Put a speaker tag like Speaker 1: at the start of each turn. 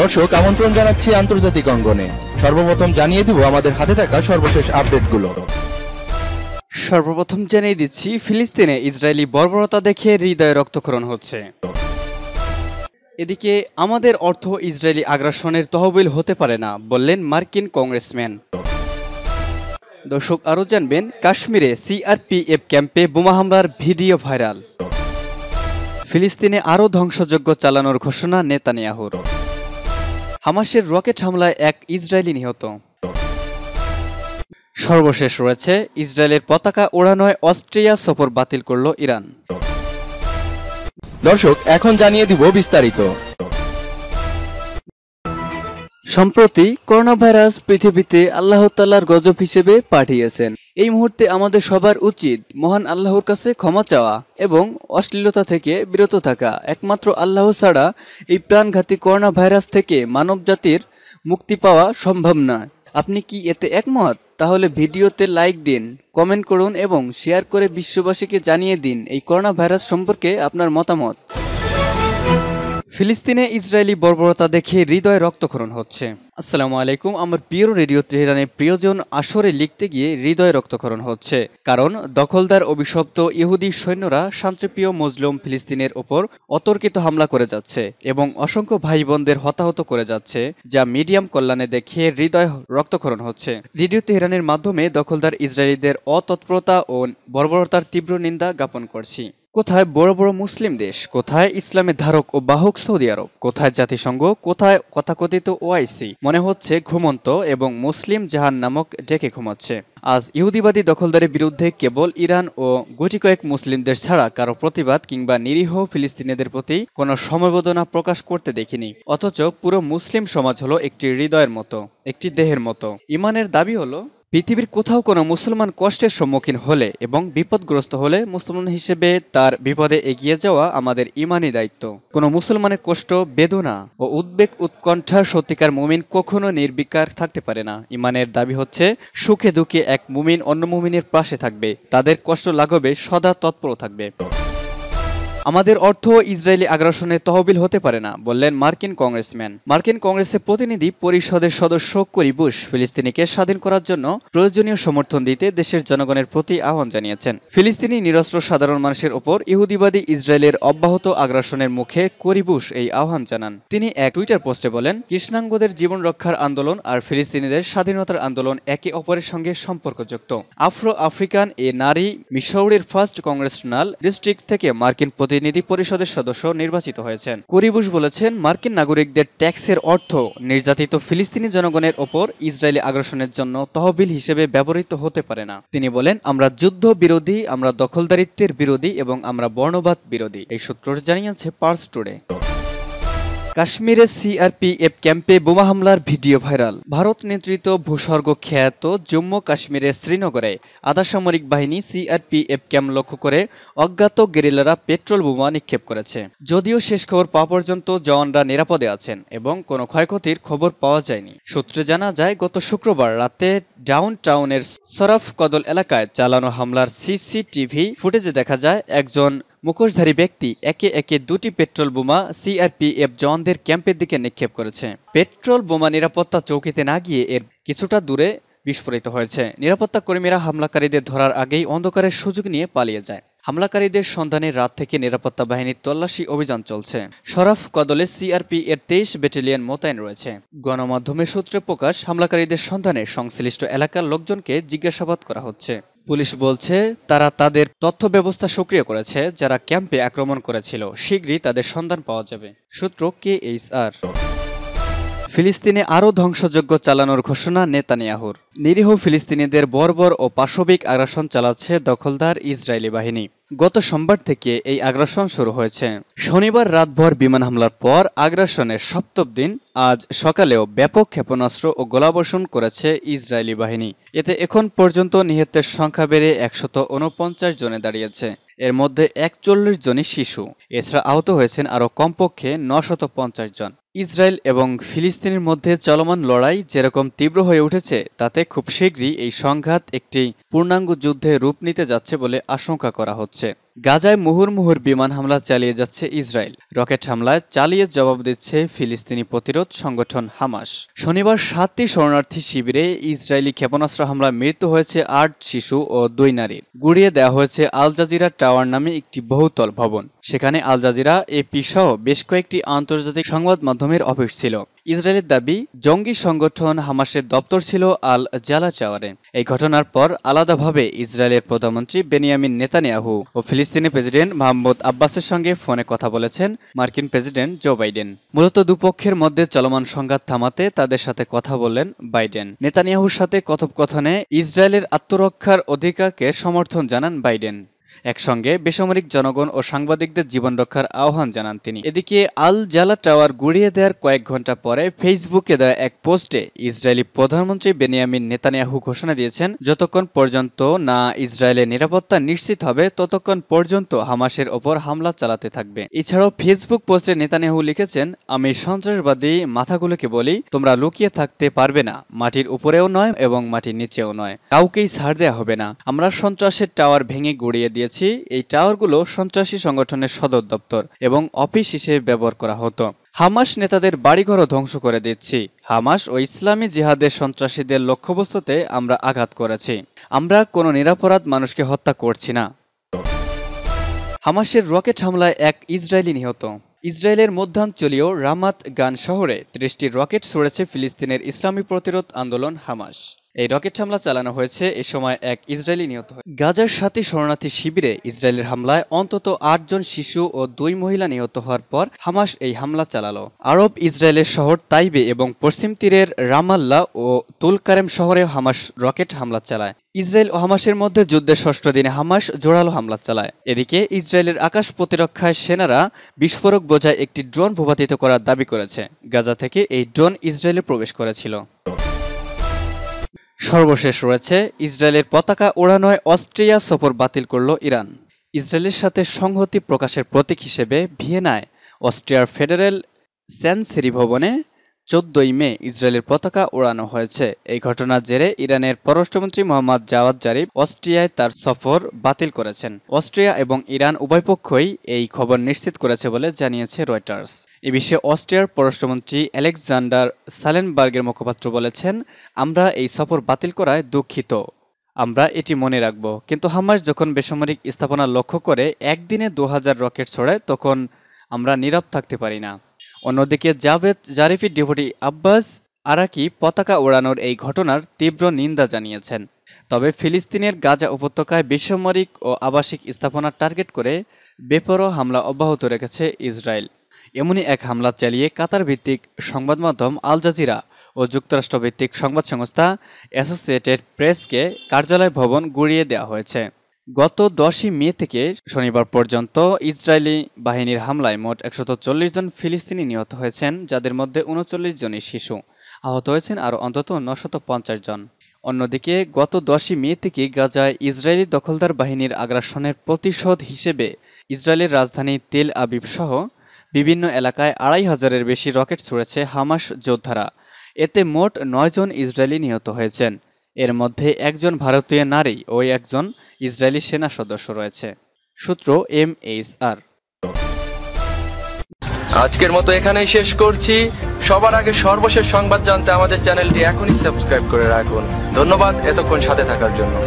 Speaker 1: দর্শক আমন্ত্রণ জানাচ্ছি আন্তর্জাতিক অঙ্গনে সর্বপ্রথম জানিয়ে দিব আমাদের হাতে থাকা সর্বশেষ আপডেটগুলো সর্বপ্রথম জানিয়ে দিচ্ছি ফিলিস্তিনে ইসরায়েলি বর্বরতা দেখে হৃদয় রক্তক্ষরণ হচ্ছে এদিকে আমাদের অর্থ ইসরায়েলি আগ্রাসনের তহবিল হতে পারে না বললেন মার্কিন কংগ্রেসম্যান দর্শক আরও জানবেন কাশ্মীরে সিআরপিএফ ক্যাম্পে বোমা হামলার ভিডিও ভাইরাল ফিলিস্তিনে আরও ধ্বংসযজ্ঞ চালানোর ঘোষণা নেতানিয়াহুর হামাসের রকেট হামলায় এক ইসরায়েলি নিহত সর্বশেষ রয়েছে ইসরায়েলের পতাকা ওড়ানোয় অস্ট্রিয়া সফর বাতিল করল ইরান দর্শক এখন জানিয়ে দিব বিস্তারিত সম্প্রতি করোনা ভাইরাস পৃথিবীতে আল্লাহ তাল্লার গজব হিসেবে পাঠিয়েছেন এই মুহূর্তে আমাদের সবার উচিত মহান আল্লাহর কাছে ক্ষমা চাওয়া এবং অশ্লীলতা থেকে বিরত থাকা একমাত্র আল্লাহ ছাড়া এই প্রাণঘাতী করোনা ভাইরাস থেকে মানব জাতির মুক্তি পাওয়া সম্ভব নয় আপনি কি এতে একমত তাহলে ভিডিওতে লাইক দিন কমেন্ট করুন এবং শেয়ার করে বিশ্ববাসীকে জানিয়ে দিন এই করোনা ভাইরাস সম্পর্কে আপনার মতামত ফিলিস্তিনে ইসরায়েলি বর্বরতা দেখে হৃদয় রক্তক্ষরণ হচ্ছে আসসালামু আলাইকুম আমার প্রিয় রেডিও তেহরানের প্রিয়জন আসরে লিখতে গিয়ে হৃদয় রক্তক্ষরণ হচ্ছে কারণ দখলদার অভিশপ্ত ইহুদি সৈন্যরা শান্তিপ্রিয় মজলুম ফিলিস্তিনের ওপর অতর্কিত হামলা করে যাচ্ছে এবং অসংখ্য ভাই বোনদের হতাহত করে যাচ্ছে যা মিডিয়াম কল্যাণে দেখে হৃদয় রক্তক্ষরণ হচ্ছে রেডিও তেহরানের মাধ্যমে দখলদার ইসরায়েলিদের অতৎপরতা ও বর্বরতার তীব্র নিন্দা জ্ঞাপন করছি কোথায় বড় বড় মুসলিম দেশ কোথায় ইসলামের ধারক ও বাহক সৌদি আরব কোথায় জাতিসংঘ কোথায় কথাকথিত ওআইসি মনে হচ্ছে ঘুমন্ত এবং মুসলিম জাহান নামক ডেকে ঘুমাচ্ছে আজ ইহুদিবাদী দখলদারের বিরুদ্ধে কেবল ইরান ও গুটি কয়েক মুসলিম দেশ ছাড়া কারো প্রতিবাদ কিংবা নিরীহ ফিলিস্তিনিদের প্রতি কোনো সমবেদনা প্রকাশ করতে দেখিনি অথচ পুরো মুসলিম সমাজ হলো একটি হৃদয়ের মতো একটি দেহের মতো ইমানের দাবি হলো পৃথিবীর কোথাও কোনো মুসলমান কষ্টের সম্মুখীন হলে এবং বিপদগ্রস্ত হলে মুসলমান হিসেবে তার বিপদে এগিয়ে যাওয়া আমাদের ইমানি দায়িত্ব কোনো মুসলমানের কষ্ট বেদনা ও উদ্বেগ উৎকণ্ঠা সত্যিকার মুমিন কখনো নির্বিকার থাকতে পারে না ইমানের দাবি হচ্ছে সুখে দুঃখে এক মুমিন অন্য মুমিনের পাশে থাকবে তাদের কষ্ট লাঘবে সদা তৎপর থাকবে আমাদের অর্থ ইসরায়েলি আগ্রাসনের তহবিল হতে পারে না বললেন মার্কিন কংগ্রেসম্যান মার্কিন কংগ্রেসের প্রতিনিধি পরিষদের সদস্য করি বুশ ফিলিস্তিনিকে স্বাধীন করার জন্য প্রয়োজনীয় সমর্থন দিতে দেশের জনগণের প্রতি আহ্বান জানিয়েছেন ফিলিস্তিনি নিরস্ত্র সাধারণ মানুষের ওপর ইহুদিবাদী ইসরায়েলের অব্যাহত আগ্রাসনের মুখে করি বুশ এই আহ্বান জানান তিনি এক টুইটার পোস্টে বলেন কৃষ্ণাঙ্গদের জীবন রক্ষার আন্দোলন আর ফিলিস্তিনিদের স্বাধীনতার আন্দোলন একে অপরের সঙ্গে সম্পর্কযুক্ত আফ্রো আফ্রিকান এ নারী মিশৌরির ফার্স্ট কংগ্রেসনাল ডিস্ট্রিক্ট থেকে মার্কিন প্রতিনিধি পরিষদের সদস্য নির্বাচিত হয়েছেন করিবুশ বলেছেন মার্কিন নাগরিকদের ট্যাক্সের অর্থ নির্যাতিত ফিলিস্তিনি জনগণের ওপর ইসরায়েলি আগ্রাসনের জন্য তহবিল হিসেবে ব্যবহৃত হতে পারে না তিনি বলেন আমরা যুদ্ধ বিরোধী আমরা দখলদারিত্বের বিরোধী এবং আমরা বর্ণবাদ বিরোধী এই সূত্র জানিয়েছে পার্স টুডে কাশ্মীরে সিআরপিএফ ক্যাম্পে বোমা হামলার ভিডিও ভাইরাল ভারত নেতৃত্ব ভূস্বর্গ খ্যাত জম্মু কাশ্মীরের শ্রীনগরে আধাসামরিক বাহিনী সিআরপিএফ ক্যাম্প লক্ষ্য করে অজ্ঞাত গেরিলারা পেট্রোল বোমা নিক্ষেপ করেছে যদিও শেষ খবর পাওয়া পর্যন্ত জওয়ানরা নিরাপদে আছেন এবং কোনো ক্ষয়ক্ষতির খবর পাওয়া যায়নি সূত্রে জানা যায় গত শুক্রবার রাতে ডাউন টাউনের সরাফ কদল এলাকায় চালানো হামলার সিসিটিভি ফুটেজে দেখা যায় একজন মুখোশধারী ব্যক্তি একে একে দুটি পেট্রোল বোমা সিআরপিএফ জওয়ানদের ক্যাম্পের দিকে নিক্ষেপ করেছে পেট্রোল বোমা নিরাপত্তা চৌকিতে না গিয়ে এর কিছুটা দূরে বিস্ফোরিত হয়েছে নিরাপত্তা কর্মীরা হামলাকারীদের ধরার আগেই অন্ধকারের সুযোগ নিয়ে পালিয়ে যায় হামলাকারীদের সন্ধানে রাত থেকে নিরাপত্তা বাহিনীর তল্লাশি অভিযান চলছে শরাফ কদলে সিআরপি এর তেইশ ব্যাটালিয়ন মোতায়েন রয়েছে গণমাধ্যমে সূত্রে প্রকাশ হামলাকারীদের সন্ধানে সংশ্লিষ্ট এলাকার লোকজনকে জিজ্ঞাসাবাদ করা হচ্ছে পুলিশ বলছে তারা তাদের তথ্য ব্যবস্থা সক্রিয় করেছে যারা ক্যাম্পে আক্রমণ করেছিল শীঘ্রই তাদের সন্ধান পাওয়া যাবে সূত্র কে এইচ আর ফিলিস্তিনে আরও ধ্বংসযজ্ঞ চালানোর ঘোষণা নেতানিয়াহুর নিরীহ ফিলিস্তিনিদের বর্বর ও পাশবিক আগ্রাসন চালাচ্ছে দখলদার ইসরায়েলি বাহিনী গত সোমবার থেকে এই আগ্রাসন শুরু হয়েছে শনিবার রাতভর বিমান হামলার পর আগ্রাসনের সপ্তম দিন আজ সকালেও ব্যাপক ক্ষেপণাস্ত্র ও গোলাবর্ষণ করেছে ইসরায়েলি বাহিনী এতে এখন পর্যন্ত নিহতের সংখ্যা বেড়ে একশত উনপঞ্চাশ জনে দাঁড়িয়েছে এর মধ্যে একচল্লিশ জনই শিশু এছাড়া আহত হয়েছেন আরও কমপক্ষে নশত পঞ্চাশ জন ইসরায়েল এবং ফিলিস্তিনের মধ্যে চলমান লড়াই যেরকম তীব্র হয়ে উঠেছে তাতে খুব শীঘ্রই এই সংঘাত একটি পূর্ণাঙ্গ যুদ্ধে রূপ নিতে যাচ্ছে বলে আশঙ্কা করা হচ্ছে গাজায় মুহুর্মুহুর বিমান হামলা চালিয়ে যাচ্ছে ইসরায়েল রকেট হামলায় চালিয়ে জবাব দিচ্ছে ফিলিস্তিনি প্রতিরোধ সংগঠন হামাস শনিবার সাতটি শরণার্থী শিবিরে ইসরায়েলি ক্ষেপণাস্ত্র হামলা মৃত্যু হয়েছে আট শিশু ও দুই নারীর গুড়িয়ে দেওয়া হয়েছে আল জাজিরা টাওয়ার নামে একটি বহুতল ভবন সেখানে আল জাজিরা এপি সহ বেশ কয়েকটি আন্তর্জাতিক সংবাদ মাধ্যম গণমাধ্যমের অফিস ছিল ইসরায়েলের দাবি জঙ্গি সংগঠন হামাসের দপ্তর ছিল আল জালা চাওয়ারে এই ঘটনার পর আলাদাভাবে ইসরায়েলের প্রধানমন্ত্রী বেনিয়ামিন নেতানিয়াহু ও ফিলিস্তিনি প্রেসিডেন্ট মাহমুদ আব্বাসের সঙ্গে ফোনে কথা বলেছেন মার্কিন প্রেসিডেন্ট জো বাইডেন মূলত দুপক্ষের মধ্যে চলমান সংঘাত থামাতে তাদের সাথে কথা বললেন বাইডেন নেতানিয়াহুর সাথে কথোপকথনে ইসরায়েলের আত্মরক্ষার অধিকারকে সমর্থন জানান বাইডেন একসঙ্গে বেসামরিক জনগণ ও সাংবাদিকদের জীবন রক্ষার আহ্বান জানান তিনি এদিকে আল জালা টাওয়ার গুড়িয়ে দেওয়ার কয়েক ঘন্টা পরে ফেসবুকে দেওয়া এক পোস্টে ইসরায়েলি প্রধানমন্ত্রী বেনিয়ামিন নেতানিয়াহু ঘোষণা দিয়েছেন যতক্ষণ পর্যন্ত না ইসরায়েলের নিরাপত্তা নিশ্চিত হবে ততক্ষণ পর্যন্ত হামাসের ওপর হামলা চালাতে থাকবে এছাড়াও ফেসবুক পোস্টে নেতানিয়াহু লিখেছেন আমি সন্ত্রাসবাদী মাথাগুলোকে বলি তোমরা লুকিয়ে থাকতে পারবে না মাটির উপরেও নয় এবং মাটির নিচেও নয় কাউকেই ছাড় দেওয়া হবে না আমরা সন্ত্রাসের টাওয়ার ভেঙে গড়িয়ে দিয়েছি জানাচ্ছি এই টাওয়ারগুলো সন্ত্রাসী সংগঠনের সদর দপ্তর এবং অফিস হিসেবে ব্যবহার করা হতো হামাস নেতাদের বাড়িঘরও ধ্বংস করে দিচ্ছি হামাস ও ইসলামী জিহাদের সন্ত্রাসীদের লক্ষ্যবস্তুতে আমরা আঘাত করেছি আমরা কোনো নিরাপরাধ মানুষকে হত্যা করছি না হামাসের রকেট হামলায় এক ইসরায়েলি নিহত ইসরায়েলের মধ্যাঞ্চলীয় রামাত গান শহরে ত্রিশটি রকেট ছড়েছে ফিলিস্তিনের ইসলামী প্রতিরোধ আন্দোলন হামাস এই রকেট হামলা চালানো হয়েছে এ সময় এক ইসরায়েলি নিহত হয় গাজার সাথে শরণার্থী শিবিরে ইসরায়েলের হামলায় অন্তত আটজন শিশু ও দুই মহিলা নিহত হওয়ার পর হামাস এই হামলা চালালো আরব ইসরায়েলের শহর তাইবে এবং পশ্চিম তীরের রামাল্লা ও তুলকারেম শহরে হামাস রকেট হামলা চালায় ইসরায়েল ও হামাসের মধ্যে যুদ্ধের ষষ্ঠ দিনে হামাস জোরালো হামলা চালায় এদিকে ইসরায়েলের আকাশ প্রতিরক্ষায় সেনারা বিস্ফোরক বোঝায় একটি ড্রোন ভূপাতিত করার দাবি করেছে গাজা থেকে এই ড্রোন ইসরায়েলে প্রবেশ করেছিল সর্বশেষ রয়েছে ইসরায়েলের পতাকা ওড়ানোয় অস্ট্রিয়া সফর বাতিল করল ইরান ইসরায়েলের সাথে সংহতি প্রকাশের প্রতীক হিসেবে ভিয়েনায় অস্ট্রিয়ার ফেডারেল স্যানসেরি ভবনে চোদ্দই মে ইসরায়েলের পতাকা ওড়ানো হয়েছে এই ঘটনার জেরে ইরানের পররাষ্ট্রমন্ত্রী মোহাম্মদ জাওয়াদ জারিফ অস্ট্রিয়ায় তার সফর বাতিল করেছেন অস্ট্রিয়া এবং ইরান উভয় পক্ষই এই খবর নিশ্চিত করেছে বলে জানিয়েছে রয়টার্স এ বিষয়ে অস্ট্রিয়ার পররাষ্ট্রমন্ত্রী আলেকজান্ডার সালেনবার্গের মুখপাত্র বলেছেন আমরা এই সফর বাতিল করায় দুঃখিত আমরা এটি মনে রাখব কিন্তু হামাস যখন বেসামরিক স্থাপনা লক্ষ্য করে একদিনে দু হাজার রকেট ছড়ায় তখন আমরা নীরব থাকতে পারি না অন্যদিকে Javad Zarifi deputy Abbas Araghchi পতাকা ওড়ানোর এই ঘটনার তীব্র নিন্দা জানিয়েছেন তবে ফিলিস্তিনের গাজা উপত্যকায় বেসামরিক ও আবাসিক স্থাপনা টার্গেট করে বেপরো হামলা অব্যাহত রেখেছে ইসরায়েল এমনই এক হামলা চালিয়ে কাতার ভিত্তিক সংবাদ মাধ্যম আল জাজিরা ও যুক্তরাষ্ট্র ভিত্তিক সংবাদ সংস্থা অ্যাসোসিয়েটেড প্রেসকে কার্যালয় ভবন গুড়িয়ে দেওয়া হয়েছে গত দশই মে থেকে শনিবার পর্যন্ত ইসরায়েলি বাহিনীর হামলায় মোট একশত চল্লিশ জন ফিলিস্তিনি নিহত হয়েছেন যাদের মধ্যে উনচল্লিশ জনই শিশু আহত হয়েছেন আরও অন্তত নশত পঞ্চাশ জন অন্যদিকে গত দশই মে থেকে গাজায় ইসরায়েলি দখলদার বাহিনীর আগ্রাসনের প্রতিশোধ হিসেবে ইসরায়েলের রাজধানী তেল আবিব সহ বিভিন্ন এলাকায় আড়াই হাজারের বেশি রকেট ছুড়েছে হামাস যোদ্ধারা এতে মোট নয়জন ইসরায়েলি নিহত হয়েছেন এর মধ্যে একজন ভারতীয় নারী ও একজন ইসরায়েলি সেনা সদস্য রয়েছে সূত্র এম এইচ আর আজকের মতো এখানেই শেষ করছি সবার আগে সর্বশেষ সংবাদ জানতে আমাদের চ্যানেলটি এখনই সাবস্ক্রাইব করে রাখুন ধন্যবাদ এতক্ষণ সাথে থাকার জন্য